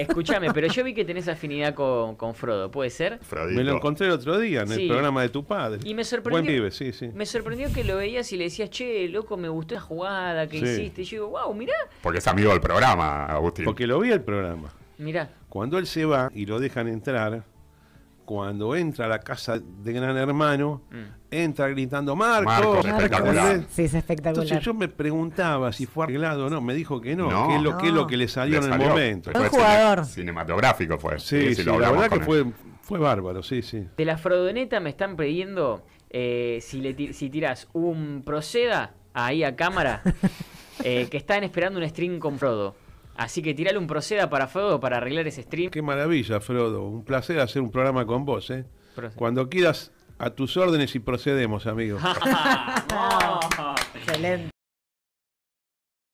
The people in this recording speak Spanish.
Escúchame, pero yo vi que tenés afinidad con, Frodo, ¿puede ser? Me lo encontré el otro día en el programa de tu padre. Y me sorprendió. Buen sí, sí. Me sorprendió que lo veías y le decías, che, loco, me gustó la jugada que hiciste. Y yo digo, wow, mirá. Porque es amigo del programa, Agustín. Porque lo vi el programa. Mirá. Cuando él se va y lo dejan entrar, cuando entra a la casa de Gran Hermano, mm. entra gritando Marcos. es espectacular. Entonces yo me preguntaba si fue arreglado o no. Me dijo que no, es lo, que lo que le salió, en el momento. Fue jugador. Cinematográfico fue. Sí, sí, la verdad que fue, fue bárbaro, sí, sí. De la Frodoneta me están pidiendo eh, si, le si tiras un proceda ahí a cámara, eh, que están esperando un stream con Frodo. Así que tirale un proceda para Frodo para arreglar ese stream. Qué maravilla, Frodo. Un placer hacer un programa con vos, ¿eh? Cuando quieras, a tus órdenes y procedemos, amigo. Excelente.